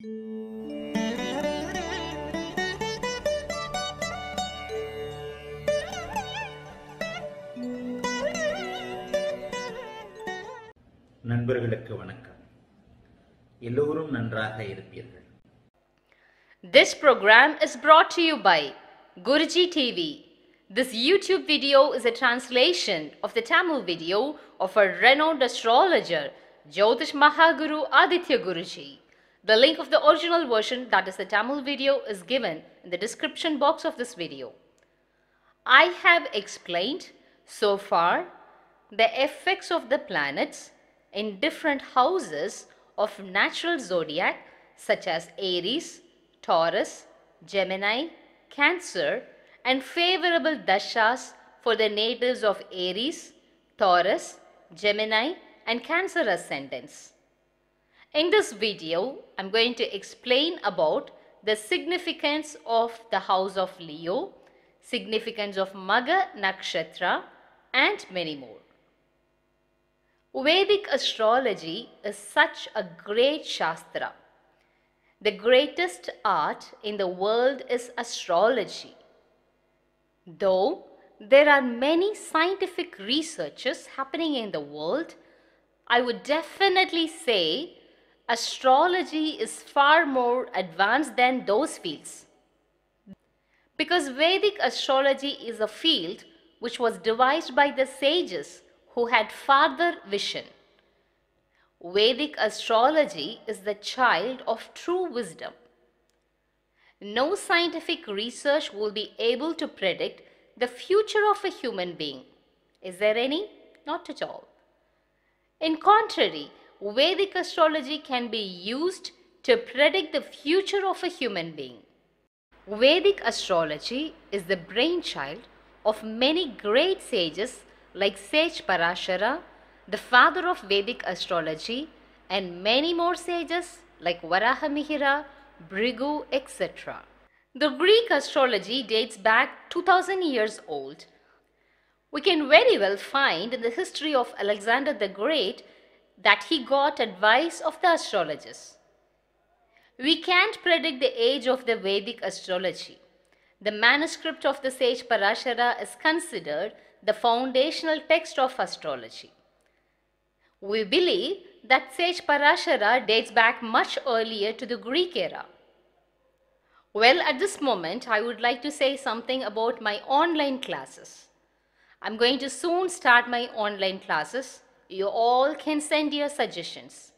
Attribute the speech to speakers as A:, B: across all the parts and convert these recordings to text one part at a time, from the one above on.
A: This program is brought to you by Guruji TV. This YouTube video is a translation of the Tamil video of a renowned astrologer, Jyotish Mahaguru Aditya Guruji. The link of the original version that is the Tamil video is given in the description box of this video. I have explained so far the effects of the planets in different houses of natural zodiac such as Aries, Taurus, Gemini, Cancer and favorable dashas for the natives of Aries, Taurus, Gemini and Cancer ascendants. In this video, I'm going to explain about the significance of the house of Leo, significance of Maga Nakshatra and many more. Vedic astrology is such a great Shastra. The greatest art in the world is astrology. Though there are many scientific researches happening in the world, I would definitely say astrology is far more advanced than those fields. Because Vedic astrology is a field which was devised by the sages who had farther vision. Vedic astrology is the child of true wisdom. No scientific research will be able to predict the future of a human being. Is there any? Not at all. In contrary, Vedic astrology can be used to predict the future of a human being. Vedic astrology is the brainchild of many great sages like Sage Parashara, the father of Vedic astrology, and many more sages like Varahamihira, Brigu, etc. The Greek astrology dates back 2000 years old. We can very well find in the history of Alexander the Great that he got advice of the astrologers. We can't predict the age of the Vedic astrology. The manuscript of the sage Parashara is considered the foundational text of astrology. We believe that sage Parashara dates back much earlier to the Greek era. Well, at this moment, I would like to say something about my online classes. I'm going to soon start my online classes you all can send your suggestions.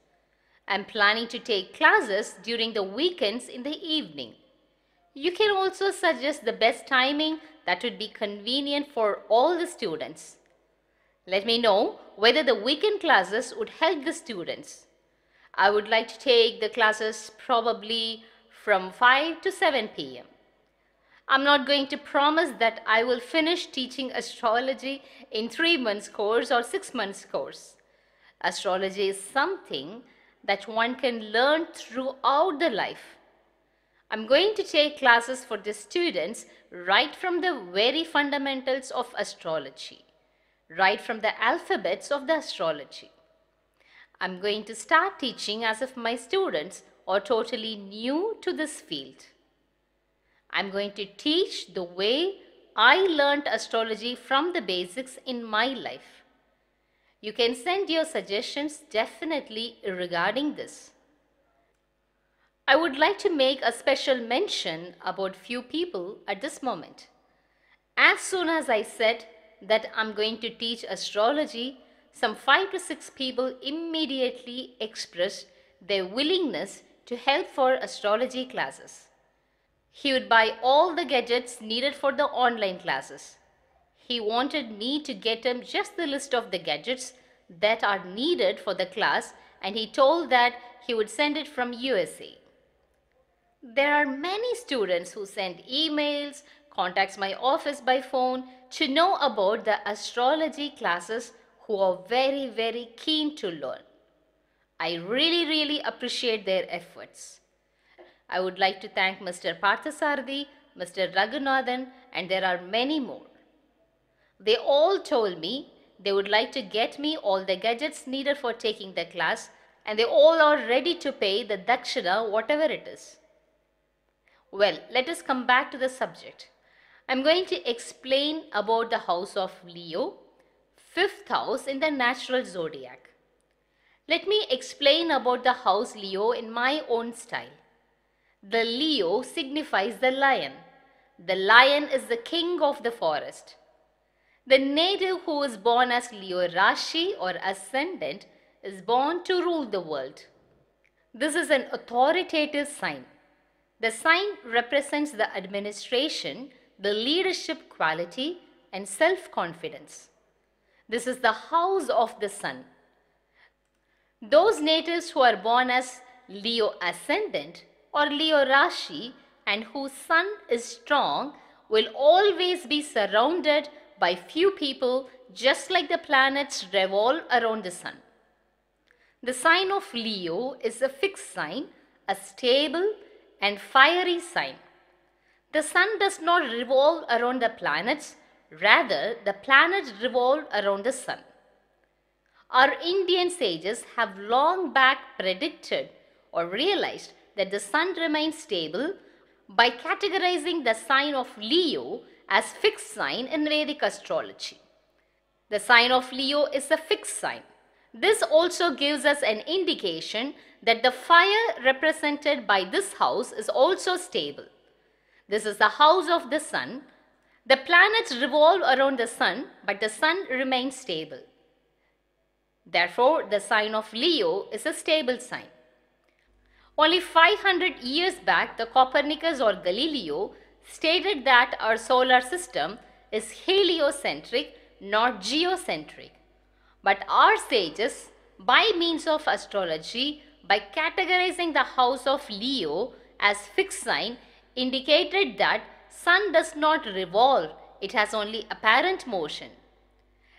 A: I'm planning to take classes during the weekends in the evening. You can also suggest the best timing that would be convenient for all the students. Let me know whether the weekend classes would help the students. I would like to take the classes probably from 5 to 7 p.m. I'm not going to promise that I will finish teaching astrology in three months course or six months course. Astrology is something that one can learn throughout the life. I'm going to take classes for the students right from the very fundamentals of astrology, right from the alphabets of the astrology. I'm going to start teaching as if my students are totally new to this field. I'm going to teach the way I learnt astrology from the basics in my life. You can send your suggestions definitely regarding this. I would like to make a special mention about few people at this moment. As soon as I said that I'm going to teach astrology, some 5 to 6 people immediately expressed their willingness to help for astrology classes. He would buy all the gadgets needed for the online classes. He wanted me to get him just the list of the gadgets that are needed for the class and he told that he would send it from USA. There are many students who send emails, contacts my office by phone to know about the astrology classes who are very very keen to learn. I really really appreciate their efforts. I would like to thank Mr. Parthasarthi, Mr. Raghunathan, and there are many more. They all told me they would like to get me all the gadgets needed for taking the class, and they all are ready to pay the dakshina, whatever it is. Well, let us come back to the subject. I'm going to explain about the house of Leo, fifth house in the natural zodiac. Let me explain about the house Leo in my own style. The Leo signifies the lion. The lion is the king of the forest. The native who is born as Leo Rashi or ascendant is born to rule the world. This is an authoritative sign. The sign represents the administration, the leadership quality, and self confidence. This is the house of the sun. Those natives who are born as Leo ascendant or Leo Rashi and whose sun is strong will always be surrounded by few people just like the planets revolve around the sun. The sign of Leo is a fixed sign, a stable and fiery sign. The sun does not revolve around the planets, rather the planets revolve around the sun. Our Indian sages have long back predicted or realized that the sun remains stable by categorizing the sign of Leo as fixed sign in Vedic astrology. The sign of Leo is a fixed sign. This also gives us an indication that the fire represented by this house is also stable. This is the house of the sun. The planets revolve around the sun, but the sun remains stable. Therefore, the sign of Leo is a stable sign. Only 500 years back, the Copernicus or Galileo stated that our solar system is heliocentric, not geocentric. But our sages, by means of astrology, by categorizing the house of Leo as fixed sign, indicated that sun does not revolve, it has only apparent motion.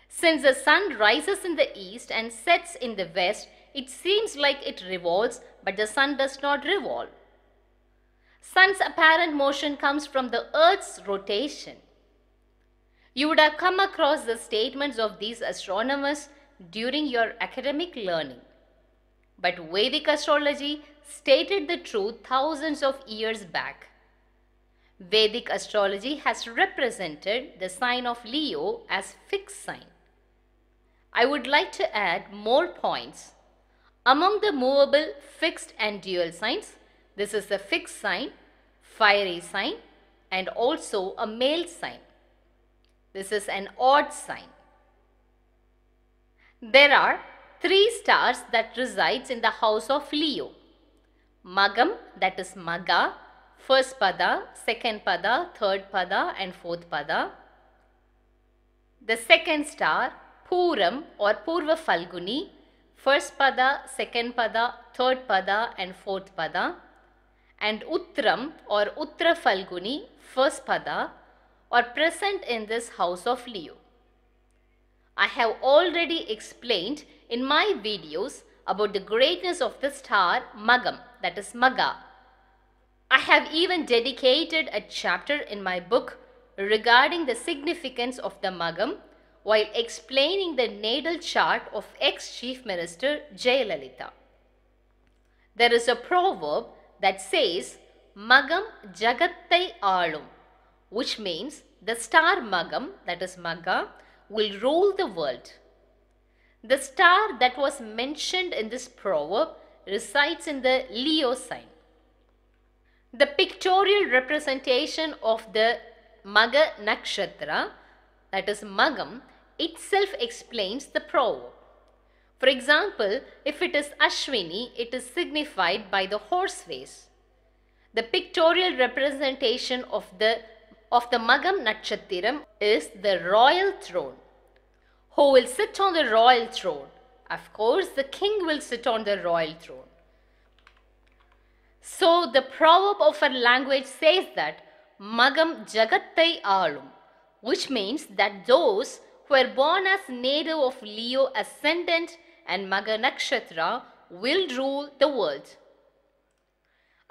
A: Since the sun rises in the east and sets in the west, it seems like it revolves, but the sun does not revolve. Sun's apparent motion comes from the Earth's rotation. You would have come across the statements of these astronomers during your academic learning. But Vedic astrology stated the truth thousands of years back. Vedic astrology has represented the sign of Leo as fixed sign. I would like to add more points. Among the movable fixed and dual signs, this is the fixed sign, fiery sign and also a male sign. This is an odd sign. There are three stars that resides in the house of Leo. Magam that is Maga, first pada, second pada, third pada and fourth pada. The second star Puram or Purva Falguni First pada, second pada, third pada and fourth pada. And Uttram or Uttra Falguni, first pada are present in this house of Leo. I have already explained in my videos about the greatness of the star Magam, that is Maga. I have even dedicated a chapter in my book regarding the significance of the Magam while explaining the natal chart of ex-Chief Minister Jayalalitha. There is a proverb that says, Magam Jagattai Alum, which means the star Magam, that is Maga, will rule the world. The star that was mentioned in this proverb resides in the Leo sign. The pictorial representation of the Maga Nakshatra, that is Magam, itself explains the proverb. For example, if it is Ashwini, it is signified by the horse face. The pictorial representation of the of the Magam Natchatiram is the royal throne. Who will sit on the royal throne? Of course, the king will sit on the royal throne. So, the proverb of our language says that Magam Jagattai Alum, which means that those who are born as native of Leo ascendant and Magha Nakshatra will rule the world.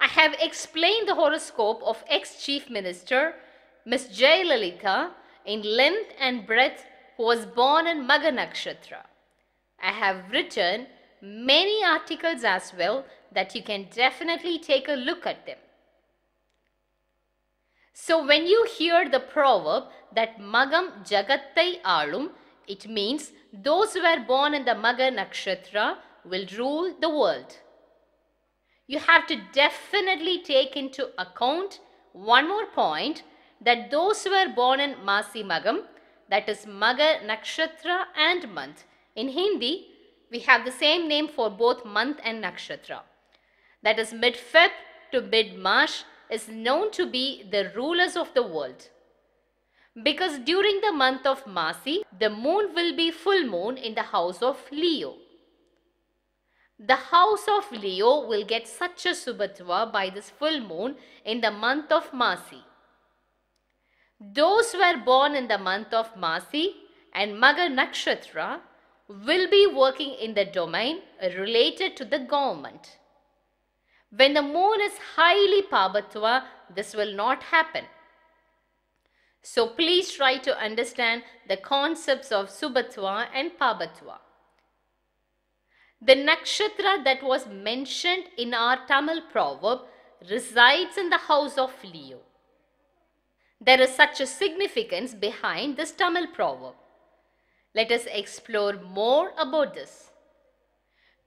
A: I have explained the horoscope of ex-Chief Minister Ms. Jayalalitha in length and breadth who was born in Magha Nakshatra. I have written many articles as well that you can definitely take a look at them. So when you hear the proverb that Magam Jagattai Alum, it means those who were born in the Maga Nakshatra will rule the world. You have to definitely take into account one more point that those who were born in Masi Magam, that is Maga Nakshatra and month. In Hindi, we have the same name for both month and nakshatra. That is mid-Feb to mid-March is known to be the rulers of the world. Because during the month of Masi, the moon will be full moon in the house of Leo. The house of Leo will get such a Subhatva by this full moon in the month of Masi. Those who are born in the month of Masi and Magar Nakshatra will be working in the domain related to the government. When the moon is highly Pabatva, this will not happen. So please try to understand the concepts of Subhatva and Pabatva. The nakshatra that was mentioned in our Tamil proverb resides in the house of Leo. There is such a significance behind this Tamil proverb. Let us explore more about this.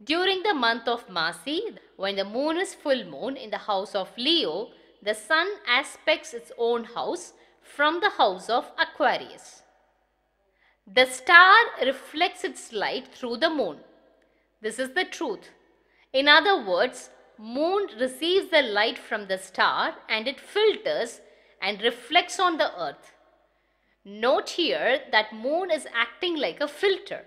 A: During the month of Masi, when the moon is full moon in the house of Leo, the sun aspects its own house from the house of Aquarius. The star reflects its light through the moon. This is the truth. In other words, moon receives the light from the star and it filters and reflects on the earth. Note here that moon is acting like a filter.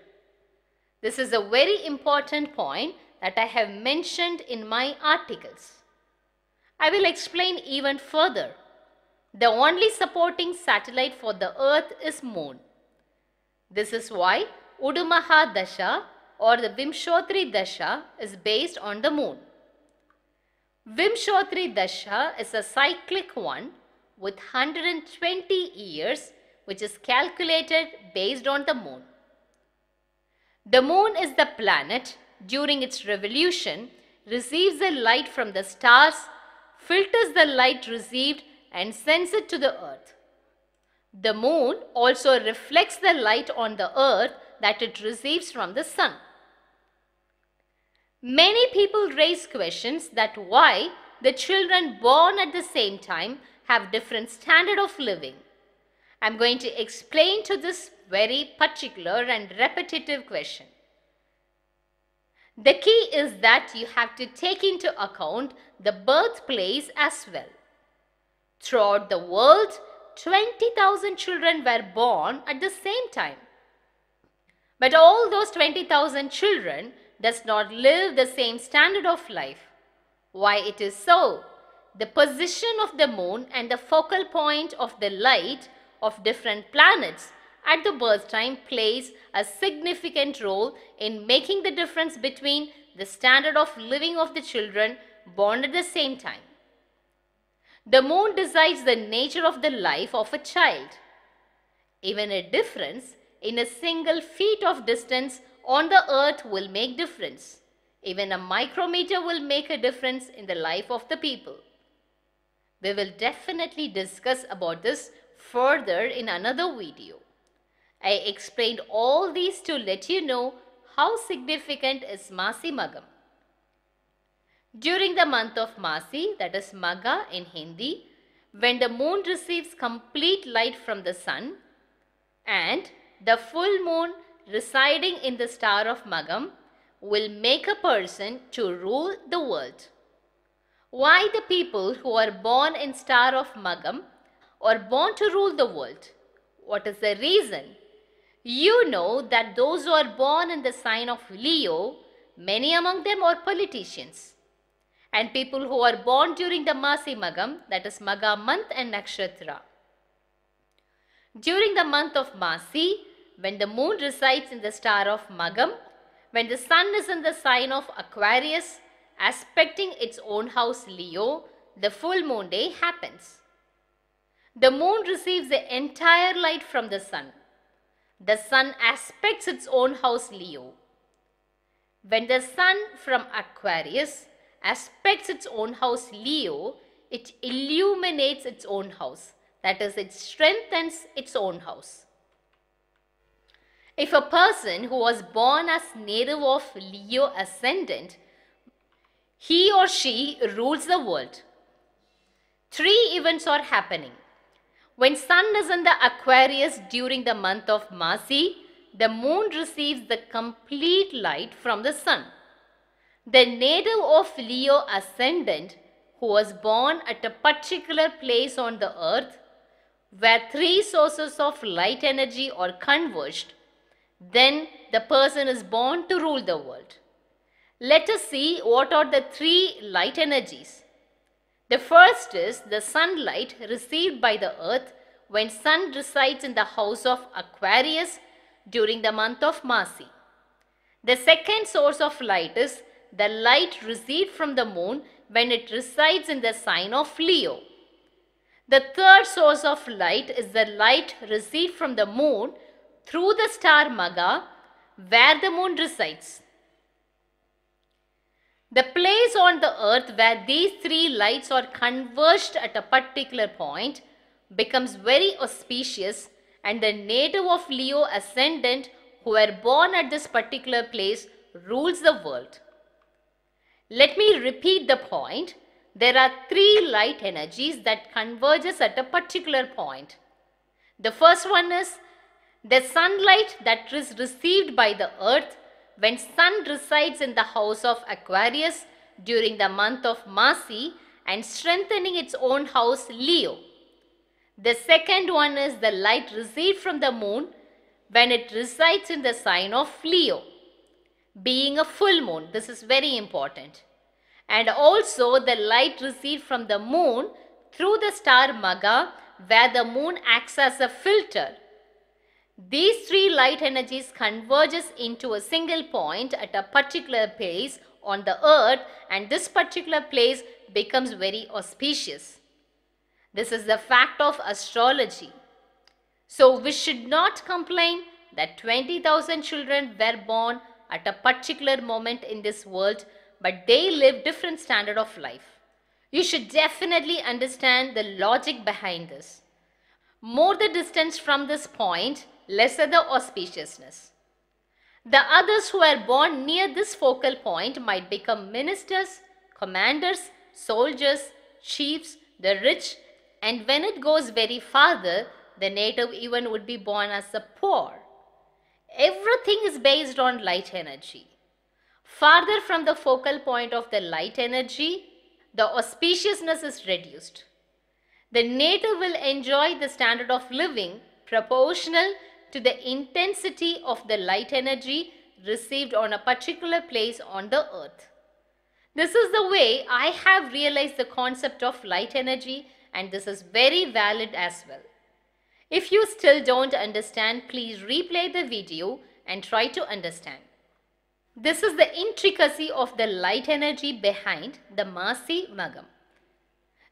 A: This is a very important point that I have mentioned in my articles. I will explain even further. The only supporting satellite for the Earth is Moon. This is why Udumaha Dasha or the Vimshotri Dasha is based on the Moon. Vimshotri Dasha is a cyclic one with 120 years which is calculated based on the Moon. The moon is the planet during its revolution receives the light from the stars, filters the light received and sends it to the earth. The moon also reflects the light on the earth that it receives from the sun. Many people raise questions that why the children born at the same time have different standard of living. I'm going to explain to this very particular and repetitive question. The key is that you have to take into account the birthplace as well. Throughout the world, 20,000 children were born at the same time. But all those 20,000 children does not live the same standard of life. Why it is so? The position of the moon and the focal point of the light of different planets at the birth time plays a significant role in making the difference between the standard of living of the children born at the same time. The moon decides the nature of the life of a child. Even a difference in a single feet of distance on the earth will make difference. Even a micrometer will make a difference in the life of the people. We will definitely discuss about this further in another video. I explained all these to let you know how significant is Masi Magam. During the month of Masi, that is Maga in Hindi, when the moon receives complete light from the sun and the full moon residing in the star of Magam will make a person to rule the world. Why the people who are born in star of Magam or born to rule the world. What is the reason? You know that those who are born in the sign of Leo, many among them are politicians. And people who are born during the Masi Magam, that is Maga month and Nakshatra. During the month of Masi, when the moon resides in the star of Magam, when the sun is in the sign of Aquarius, aspecting its own house Leo, the full moon day happens the moon receives the entire light from the sun. The sun aspects its own house Leo. When the sun from Aquarius aspects its own house Leo, it illuminates its own house. That is, it strengthens its own house. If a person who was born as native of Leo ascendant, he or she rules the world. Three events are happening. When sun is in the Aquarius during the month of Masi, the moon receives the complete light from the sun. The native of Leo ascendant who was born at a particular place on the earth where three sources of light energy are converged, then the person is born to rule the world. Let us see what are the three light energies. The first is the sunlight received by the earth when sun resides in the house of Aquarius during the month of Masi. The second source of light is the light received from the moon when it resides in the sign of Leo. The third source of light is the light received from the moon through the star Maga where the moon resides the place on the earth where these three lights are converged at a particular point becomes very auspicious and the native of Leo ascendant who were born at this particular place rules the world. Let me repeat the point. There are three light energies that converges at a particular point. The first one is the sunlight that is received by the earth when sun resides in the house of Aquarius during the month of Masi and strengthening its own house Leo. The second one is the light received from the moon when it resides in the sign of Leo, being a full moon. This is very important. And also the light received from the moon through the star Maga where the moon acts as a filter these three light energies converges into a single point at a particular place on the earth and this particular place becomes very auspicious. This is the fact of astrology. So we should not complain that 20,000 children were born at a particular moment in this world but they live different standard of life. You should definitely understand the logic behind this. More the distance from this point, lesser the auspiciousness. The others who are born near this focal point might become ministers, commanders, soldiers, chiefs, the rich, and when it goes very farther, the native even would be born as the poor. Everything is based on light energy. Farther from the focal point of the light energy, the auspiciousness is reduced. The native will enjoy the standard of living proportional to the intensity of the light energy received on a particular place on the earth. This is the way I have realized the concept of light energy and this is very valid as well. If you still don't understand, please replay the video and try to understand. This is the intricacy of the light energy behind the Masi Magam.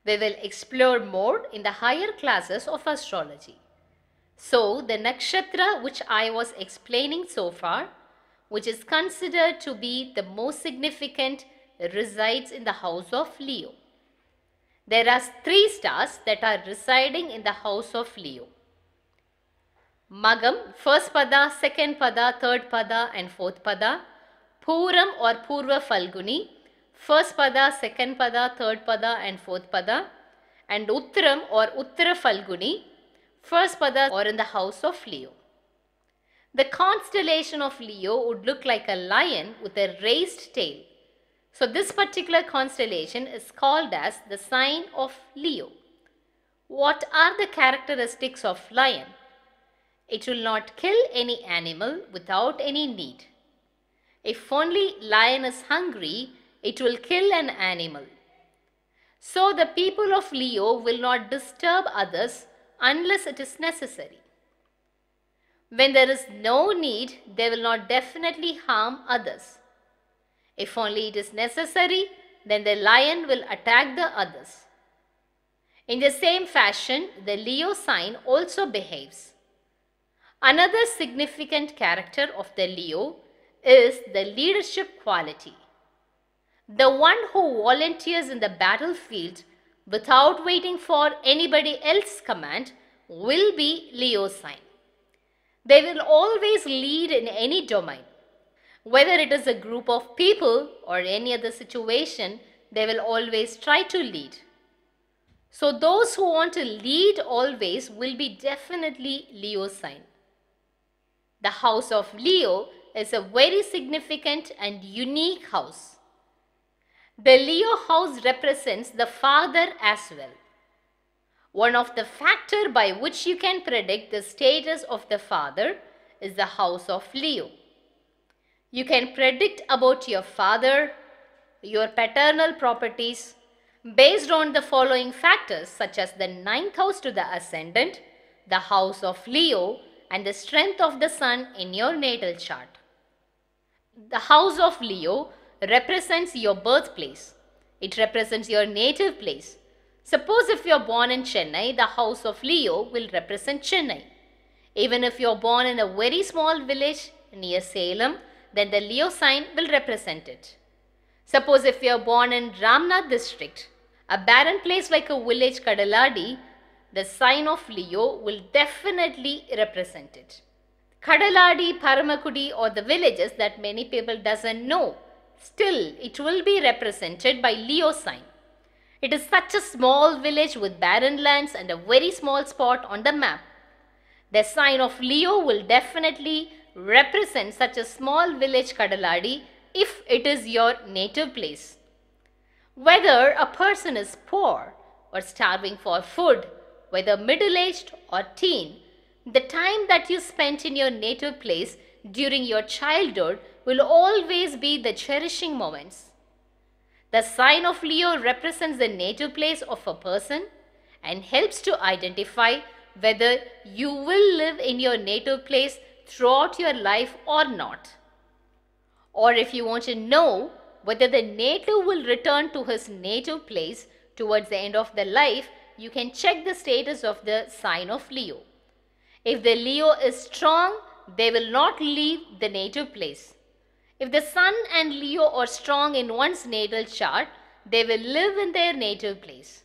A: We will explore more in the higher classes of astrology. So the nakshatra which I was explaining so far, which is considered to be the most significant, resides in the house of Leo. There are three stars that are residing in the house of Leo. Magam, first pada, second pada, third pada and fourth pada. Puram or Purva Falguni, first pada, second pada, third pada and fourth pada. And Uttram or Uttara Falguni, First padas or in the house of Leo. The constellation of Leo would look like a lion with a raised tail. So this particular constellation is called as the sign of Leo. What are the characteristics of lion? It will not kill any animal without any need. If only lion is hungry, it will kill an animal. So the people of Leo will not disturb others unless it is necessary. When there is no need, they will not definitely harm others. If only it is necessary, then the lion will attack the others. In the same fashion, the Leo sign also behaves. Another significant character of the Leo is the leadership quality. The one who volunteers in the battlefield without waiting for anybody else's command will be Leo sign. They will always lead in any domain. Whether it is a group of people or any other situation, they will always try to lead. So those who want to lead always will be definitely Leo sign. The house of Leo is a very significant and unique house. The Leo house represents the father as well. One of the factor by which you can predict the status of the father is the house of Leo. You can predict about your father, your paternal properties based on the following factors such as the ninth house to the ascendant, the house of Leo and the strength of the sun in your natal chart. The house of Leo represents your birthplace. It represents your native place. Suppose if you are born in Chennai, the house of Leo will represent Chennai. Even if you are born in a very small village near Salem, then the Leo sign will represent it. Suppose if you are born in Ramnath district, a barren place like a village Kadaladi, the sign of Leo will definitely represent it. Kadaladi, Paramakudi or the villages that many people doesn't know Still, it will be represented by Leo sign. It is such a small village with barren lands and a very small spot on the map. The sign of Leo will definitely represent such a small village Kadaladi if it is your native place. Whether a person is poor or starving for food, whether middle aged or teen, the time that you spent in your native place during your childhood will always be the cherishing moments. The sign of Leo represents the native place of a person and helps to identify whether you will live in your native place throughout your life or not. Or if you want to know whether the native will return to his native place towards the end of the life, you can check the status of the sign of Leo. If the Leo is strong, they will not leave the native place. If the Sun and Leo are strong in one's natal chart, they will live in their native place.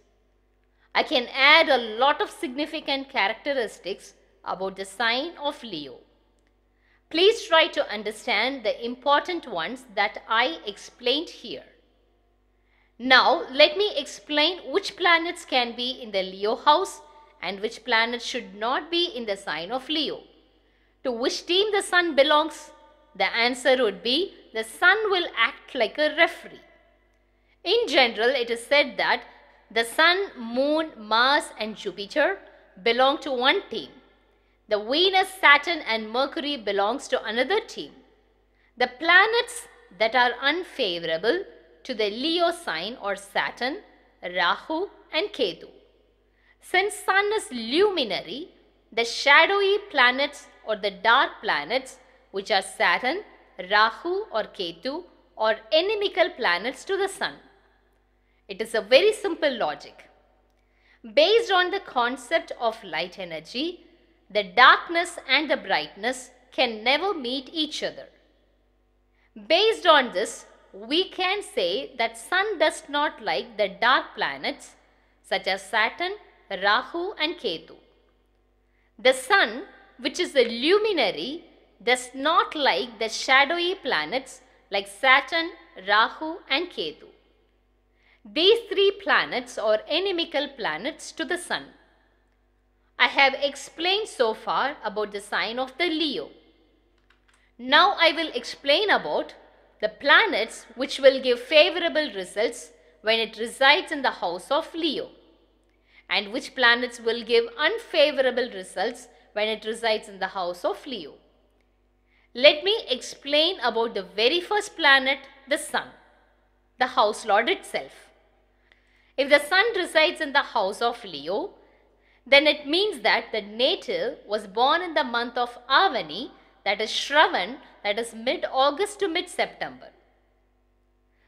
A: I can add a lot of significant characteristics about the sign of Leo. Please try to understand the important ones that I explained here. Now, let me explain which planets can be in the Leo house and which planets should not be in the sign of Leo. To which team the Sun belongs the answer would be the sun will act like a referee. In general, it is said that the sun, moon, Mars, and Jupiter belong to one team. The Venus, Saturn, and Mercury belongs to another team. The planets that are unfavorable to the Leo sign or Saturn, Rahu, and Ketu. Since sun is luminary, the shadowy planets or the dark planets which are Saturn, Rahu or Ketu or inimical planets to the Sun. It is a very simple logic. Based on the concept of light energy, the darkness and the brightness can never meet each other. Based on this, we can say that Sun does not like the dark planets such as Saturn, Rahu and Ketu. The Sun, which is a luminary, does not like the shadowy planets like Saturn, Rahu and Ketu. These three planets are inimical planets to the Sun. I have explained so far about the sign of the Leo. Now I will explain about the planets which will give favorable results when it resides in the house of Leo and which planets will give unfavorable results when it resides in the house of Leo. Let me explain about the very first planet, the sun, the house lord itself. If the sun resides in the house of Leo, then it means that the native was born in the month of Avani, that is Shravan, that is mid August to mid September.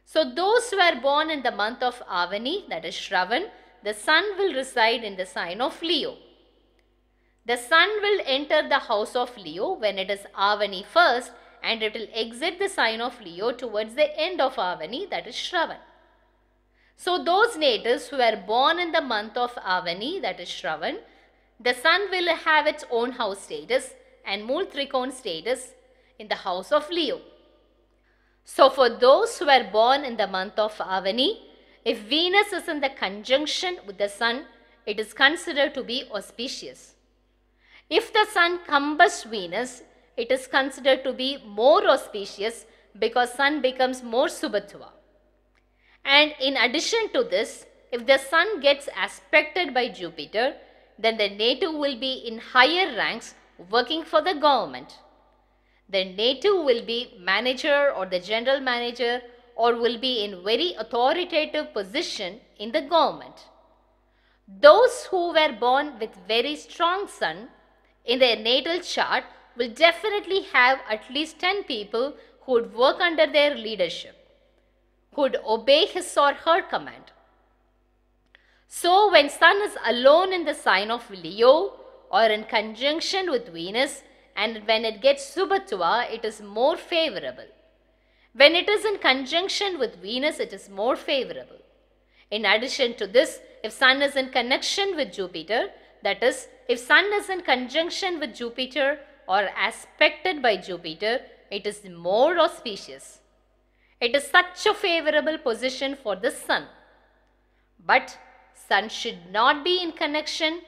A: So, those who are born in the month of Avani, that is Shravan, the sun will reside in the sign of Leo. The sun will enter the house of Leo when it is Avani first and it will exit the sign of Leo towards the end of Avani that is Shravan. So those natives who were born in the month of Avani that is Shravan, the sun will have its own house status and Mool Trikon status in the house of Leo. So for those who were born in the month of Avani, if Venus is in the conjunction with the sun, it is considered to be auspicious. If the sun combusts Venus, it is considered to be more auspicious because sun becomes more Subattuva. And in addition to this, if the sun gets aspected by Jupiter, then the native will be in higher ranks working for the government. The native will be manager or the general manager or will be in very authoritative position in the government. Those who were born with very strong sun in their natal chart will definitely have at least 10 people who would work under their leadership, who would obey his or her command. So, when Sun is alone in the sign of Leo or in conjunction with Venus, and when it gets Subatua, it is more favorable. When it is in conjunction with Venus, it is more favorable. In addition to this, if Sun is in connection with Jupiter, that is if Sun is in conjunction with Jupiter or aspected by Jupiter, it is more auspicious. It is such a favorable position for the Sun. But Sun should not be in connection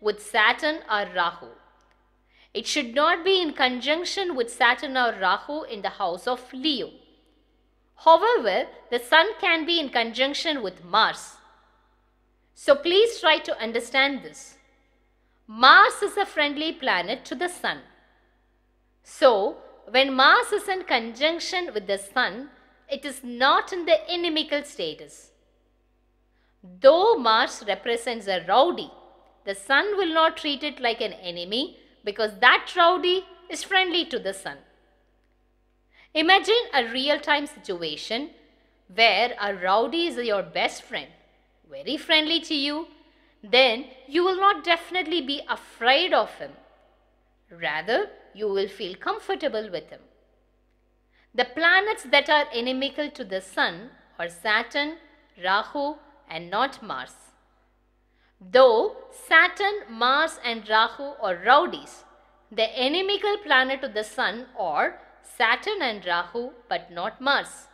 A: with Saturn or Rahu. It should not be in conjunction with Saturn or Rahu in the house of Leo. However, the Sun can be in conjunction with Mars. So please try to understand this. Mars is a friendly planet to the Sun. So, when Mars is in conjunction with the Sun, it is not in the inimical status. Though Mars represents a rowdy, the Sun will not treat it like an enemy because that rowdy is friendly to the Sun. Imagine a real time situation where a rowdy is your best friend, very friendly to you, then you will not definitely be afraid of him. Rather, you will feel comfortable with him. The planets that are inimical to the Sun are Saturn, Rahu and not Mars. Though Saturn, Mars and Rahu are rowdies, the inimical planet to the Sun are Saturn and Rahu but not Mars.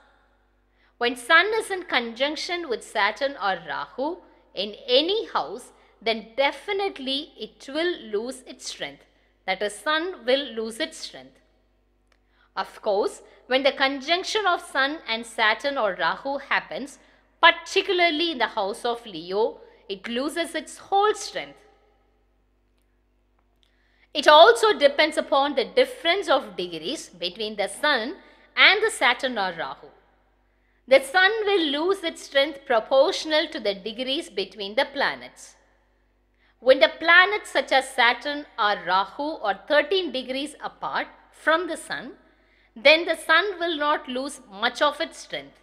A: When Sun is in conjunction with Saturn or Rahu, in any house, then definitely it will lose its strength. That is, sun will lose its strength. Of course, when the conjunction of sun and Saturn or Rahu happens, particularly in the house of Leo, it loses its whole strength. It also depends upon the difference of degrees between the sun and the Saturn or Rahu the sun will lose its strength proportional to the degrees between the planets. When the planets such as Saturn or Rahu are 13 degrees apart from the sun, then the sun will not lose much of its strength.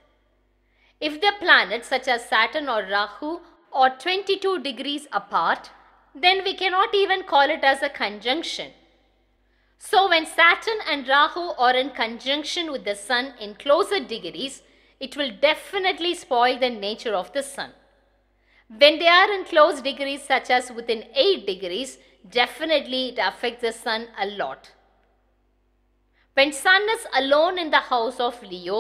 A: If the planets such as Saturn or Rahu are 22 degrees apart, then we cannot even call it as a conjunction. So when Saturn and Rahu are in conjunction with the sun in closer degrees, it will definitely spoil the nature of the sun. When they are in close degrees such as within 8 degrees, definitely it affects the sun a lot. When sun is alone in the house of Leo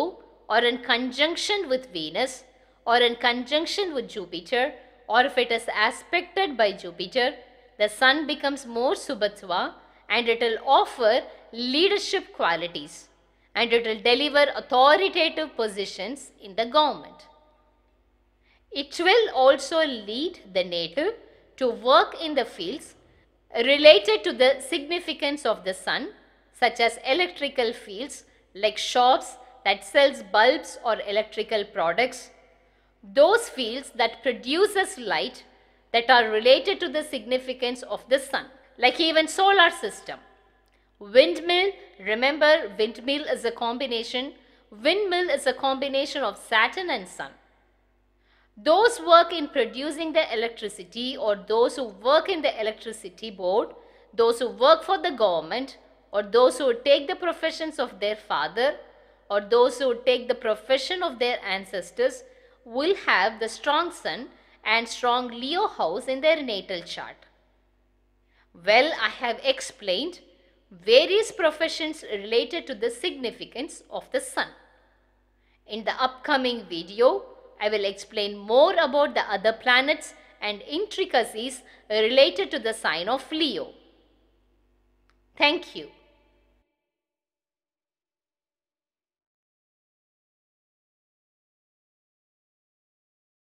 A: or in conjunction with Venus or in conjunction with Jupiter or if it is aspected by Jupiter, the sun becomes more Subatva and it will offer leadership qualities and it will deliver authoritative positions in the government. It will also lead the native to work in the fields related to the significance of the sun such as electrical fields like shops that sells bulbs or electrical products. Those fields that produces light that are related to the significance of the sun like even solar system. Windmill, remember windmill is a combination. Windmill is a combination of Saturn and Sun. Those work in producing the electricity or those who work in the electricity board, those who work for the government or those who take the professions of their father or those who take the profession of their ancestors will have the strong sun and strong Leo house in their natal chart. Well, I have explained various professions related to the significance of the sun. In the upcoming video, I will explain more about the other planets and intricacies related to the sign of Leo. Thank you.